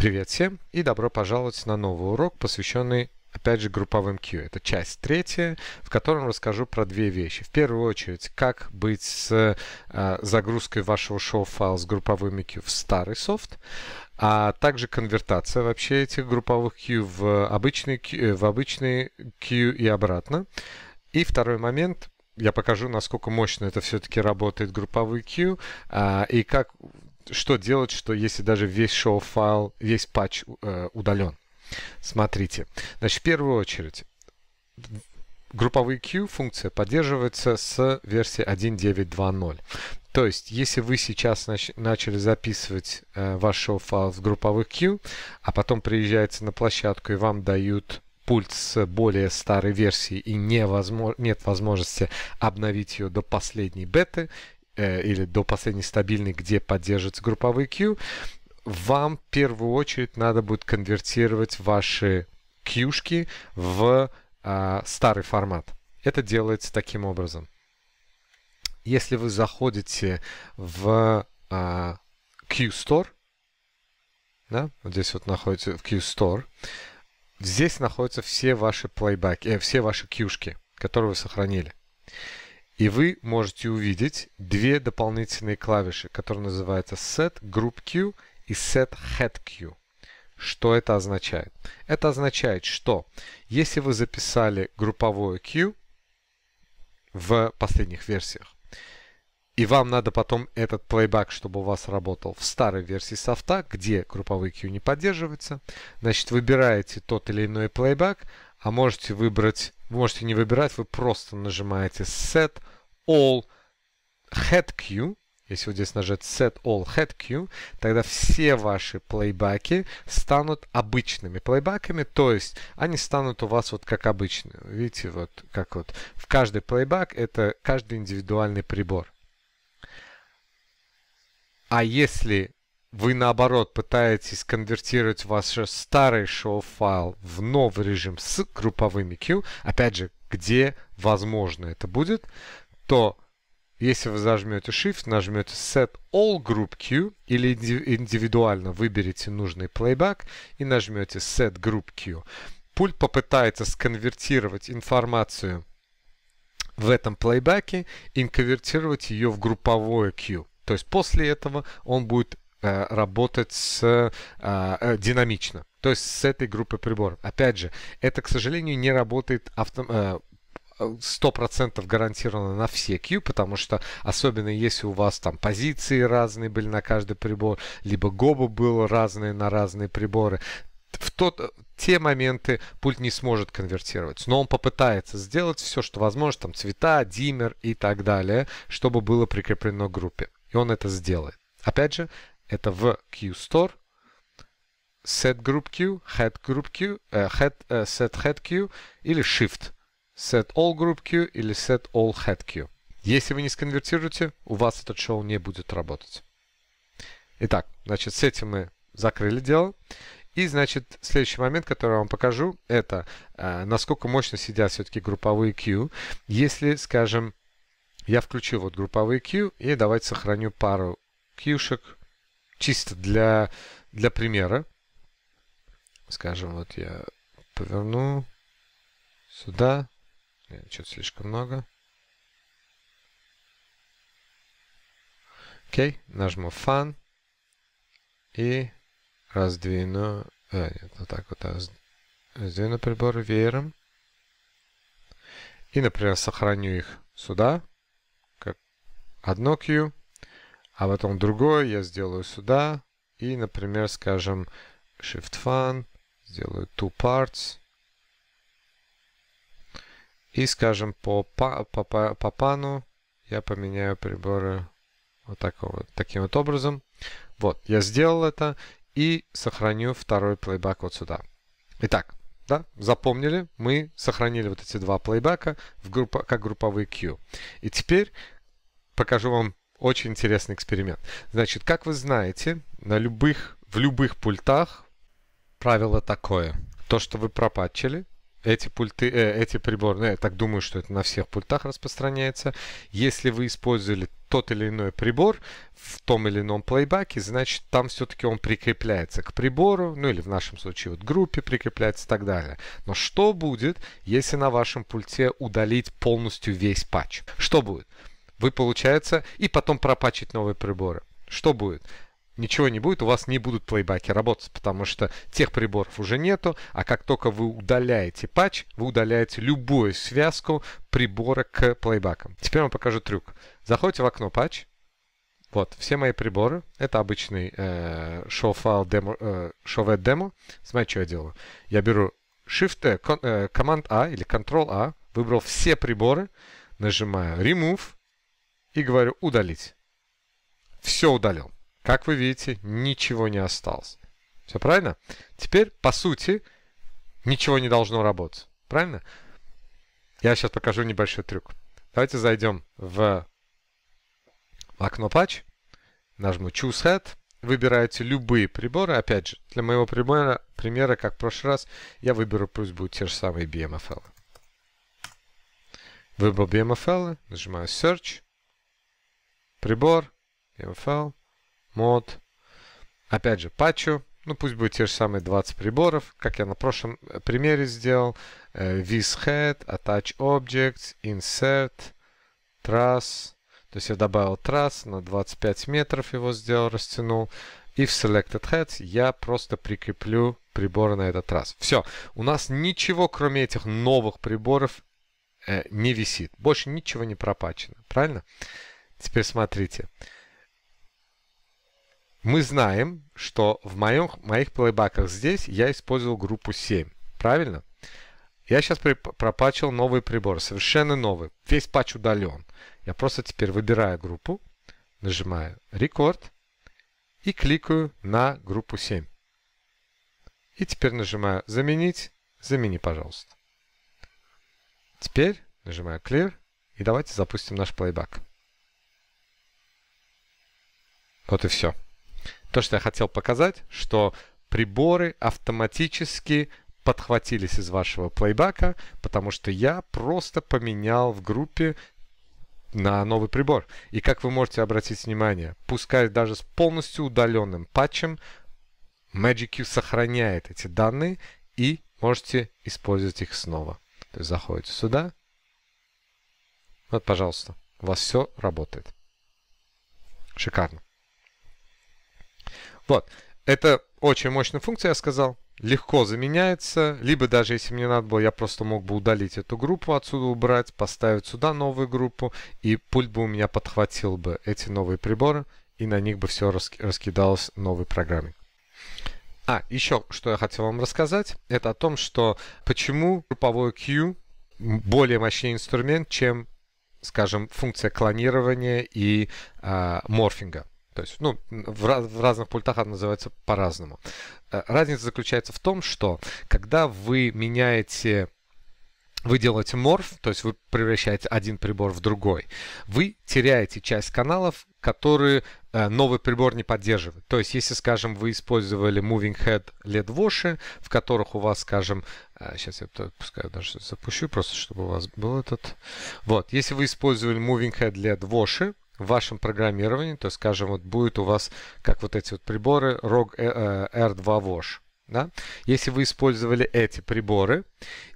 Привет всем и добро пожаловать на новый урок, посвященный опять же групповым Q. Это часть третья, в котором расскажу про две вещи. В первую очередь, как быть с э, загрузкой вашего шоу-файла с групповыми Q в старый софт, а также конвертация вообще этих групповых Q в обычный Q, э, в обычный Q и обратно. И второй момент, я покажу, насколько мощно это все-таки работает групповой Q, а, и как что делать, что если даже весь шоу-файл, весь патч э, удален. Смотрите. Значит, в первую очередь, групповые Q функция поддерживается с версии 1.9.2.0. То есть, если вы сейчас нач начали записывать э, ваш шоу-файл в групповых Q, а потом приезжаете на площадку и вам дают пульт с более старой версии и невозможно, нет возможности обновить ее до последней беты, Э, или до последней стабильной, где поддерживаются групповые Q, вам в первую очередь надо будет конвертировать ваши Q-шки в э, старый формат. Это делается таким образом. Если вы заходите в э, Q-Store, да, вот здесь вот находится в Q-Store, здесь находятся все ваши плейбеки, э, все ваши Q-шки, которые вы сохранили. И вы можете увидеть две дополнительные клавиши, которые называются Set Group Q и Set Head Q. Что это означает? Это означает, что если вы записали групповое Q в последних версиях, и вам надо потом этот плейбэк, чтобы у вас работал в старой версии софта, где групповые Q не поддерживаются, значит выбираете тот или иной плейбэк, а можете выбрать вы можете не выбирать, вы просто нажимаете Set All Head Cue. Если вот здесь нажать Set All Head Cue, тогда все ваши плейбаки станут обычными плейбаками, то есть они станут у вас вот как обычные. Видите, вот как вот в каждый плейбак это каждый индивидуальный прибор. А если вы наоборот пытаетесь конвертировать ваш старый шоу-файл в новый режим с групповыми Q, опять же, где возможно это будет, то если вы зажмете Shift, нажмете Set All Group Q или индивидуально выберете нужный плейбэк и нажмете Set Group Q. Пульт попытается сконвертировать информацию в этом плейбеке и конвертировать ее в групповое Q. То есть после этого он будет Э, работать с, а, э, динамично, то есть с этой группы приборов. Опять же, это, к сожалению, не работает авто, 100% э, гарантированно на все Q, потому что особенно если у вас там позиции разные были на каждый прибор, либо гобы было разные на разные приборы, в тот, те моменты пульт не сможет конвертировать, но он попытается сделать все, что возможно, там цвета, диммер и так далее, чтобы было прикреплено к группе. И он это сделает. Опять же, это в QStore, set group Q, head group Q, э, head, э, set head Q или shift, set all group Q или set all head Q. Если вы не сконвертируете, у вас этот шоу не будет работать. Итак, значит, с этим мы закрыли дело. И, значит, следующий момент, который я вам покажу, это э, насколько мощно сидят все-таки групповые Q. Если, скажем, я включу вот групповые Q и давайте сохраню пару Q-шек чисто для, для примера, скажем, вот я поверну сюда. Нет, что-то слишком много. Окей, okay. нажму Fun и раздвину, а, нет, вот так вот раздвину прибор веером. И, например, сохраню их сюда, как одно Q, а потом другой я сделаю сюда. И, например, скажем, Shift Fun, сделаю Two Parts. И, скажем, по, по, по, по пану я поменяю приборы вот, так, вот таким вот образом. Вот, я сделал это и сохраню второй плейбэк вот сюда. Итак, да, запомнили, мы сохранили вот эти два плейбака в группа, как групповые Q. И теперь покажу вам очень интересный эксперимент. Значит, как вы знаете, на любых, в любых пультах правило такое. То, что вы пропатчили, эти пульты, э, эти приборы, я так думаю, что это на всех пультах распространяется. Если вы использовали тот или иной прибор в том или ином плейбаке, значит там все-таки он прикрепляется к прибору, ну или в нашем случае вот группе прикрепляется и так далее. Но что будет, если на вашем пульте удалить полностью весь патч? Что будет? вы, получается, и потом пропачить новые приборы. Что будет? ничего не будет, у вас не будут плейбаки работать, потому что тех приборов уже нету, а как только вы удаляете патч, вы удаляете любую связку прибора к плейбакам. Теперь вам покажу трюк. Заходите в окно патч, вот, все мои приборы, это обычный э, show File Demo, э, show Demo. Смотрите, что я делаю. Я беру Shift, э, кон, э, Command A или Control A, выбрал все приборы, нажимаю Remove, и говорю «удалить». Все удалил. Как вы видите, ничего не осталось. Все правильно? Теперь, по сути, ничего не должно работать. Правильно? Я сейчас покажу небольшой трюк. Давайте зайдем в окно патч, нажму Choose Head, выбираете любые приборы. Опять же, для моего примера, примера, как в прошлый раз, я выберу, пусть будут те же самые BMFL. Выбрал BMFL, нажимаю Search. Прибор, EFL, мод. Опять же, патчу. Ну, пусть будет те же самые 20 приборов, как я на прошлом э, примере сделал. Vis э, head, attach objects, insert, truss. То есть я добавил трасс, на 25 метров его сделал, растянул. И в selected heads я просто прикреплю приборы на этот раз. Все, у нас ничего, кроме этих новых приборов, э, не висит. Больше ничего не пропачено, правильно? Теперь смотрите. Мы знаем, что в моем, моих плейбаках здесь я использовал группу 7. Правильно? Я сейчас пропачил новый прибор, совершенно новый. Весь патч удален. Я просто теперь выбираю группу, нажимаю рекорд и кликаю на группу 7. И теперь нажимаю «Заменить». Замени, пожалуйста. Теперь нажимаю «Clear» и давайте запустим наш плейбак. Вот и все. То, что я хотел показать, что приборы автоматически подхватились из вашего плейбака, потому что я просто поменял в группе на новый прибор. И как вы можете обратить внимание, пускай даже с полностью удаленным патчем, MagicQ сохраняет эти данные и можете использовать их снова. То есть заходите сюда. Вот, пожалуйста, у вас все работает. Шикарно. Вот. Это очень мощная функция, я сказал. Легко заменяется. Либо даже если мне надо было, я просто мог бы удалить эту группу отсюда, убрать, поставить сюда новую группу, и пульт бы у меня подхватил бы эти новые приборы, и на них бы все раскидалось новой программой. А, еще что я хотел вам рассказать, это о том, что почему групповой Q более мощный инструмент, чем, скажем, функция клонирования и э, морфинга. То есть, ну, в, раз, в разных пультах она называется по-разному. Э, разница заключается в том, что когда вы меняете вы делаете морф, то есть вы превращаете один прибор в другой, вы теряете часть каналов, которые э, новый прибор не поддерживает. То есть, если, скажем, вы использовали Moving Head LED Wash, в которых у вас, скажем, сейчас э, я пускай даже запущу, просто чтобы у вас был этот... Вот, если вы использовали Moving Head LED Wash, в вашем программировании, то есть, скажем, вот будет у вас, как вот эти вот приборы ROG э, э, R2 Wash, да? Если вы использовали эти приборы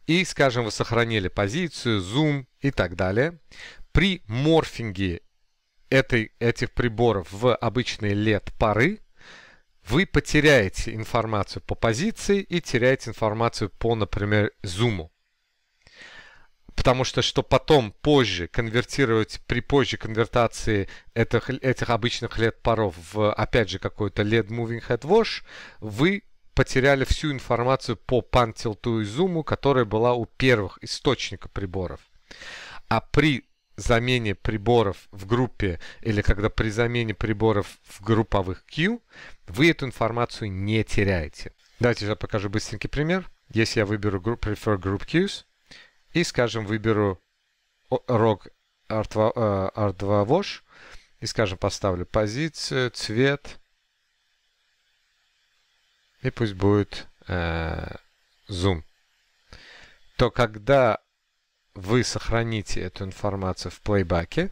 и, скажем, вы сохранили позицию, зум и так далее, при морфинге этой, этих приборов в обычные LED-пары вы потеряете информацию по позиции и теряете информацию по, например, зуму потому что что потом, позже, конвертировать при позже конвертации этих, этих обычных лет паров в, опять же, какой-то LED Moving Head Wash, вы потеряли всю информацию по pan и зуму, которая была у первых источника приборов. А при замене приборов в группе или когда при замене приборов в групповых Q, вы эту информацию не теряете. Давайте я покажу быстренький пример. Если я выберу групп, Prefer Group cues и, скажем, выберу рог R2 Wash э, и, скажем, поставлю позицию, цвет и пусть будет э, zoom, то когда вы сохраните эту информацию в плейбаке,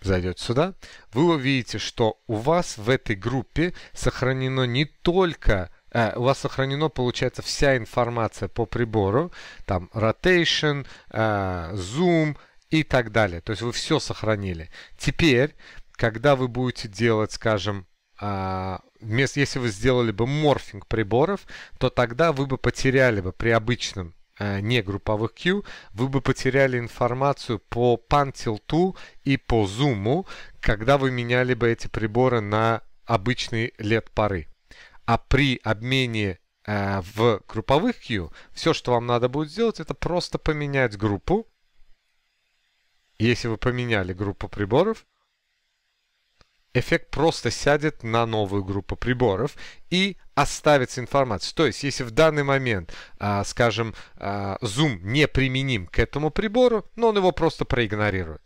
зайдете сюда, вы увидите, что у вас в этой группе сохранено не только Э, у вас сохранено, получается, вся информация по прибору, там rotation, э, zoom и так далее. То есть вы все сохранили. Теперь, когда вы будете делать, скажем, а, если вы сделали бы морфинг приборов, то тогда вы бы потеряли бы при обычном э, не групповых Q, вы бы потеряли информацию по пантилту и по зуму, когда вы меняли бы эти приборы на обычные лет пары а при обмене э, в групповых Q все, что вам надо будет сделать, это просто поменять группу. Если вы поменяли группу приборов, эффект просто сядет на новую группу приборов и оставится информация. То есть, если в данный момент, э, скажем, э, Zoom не применим к этому прибору, но он его просто проигнорирует.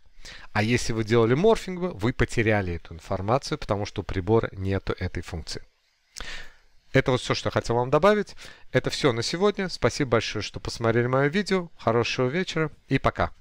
А если вы делали морфинг, вы потеряли эту информацию, потому что у прибора нету этой функции. Это вот все, что я хотел вам добавить. Это все на сегодня. Спасибо большое, что посмотрели мое видео. Хорошего вечера и пока.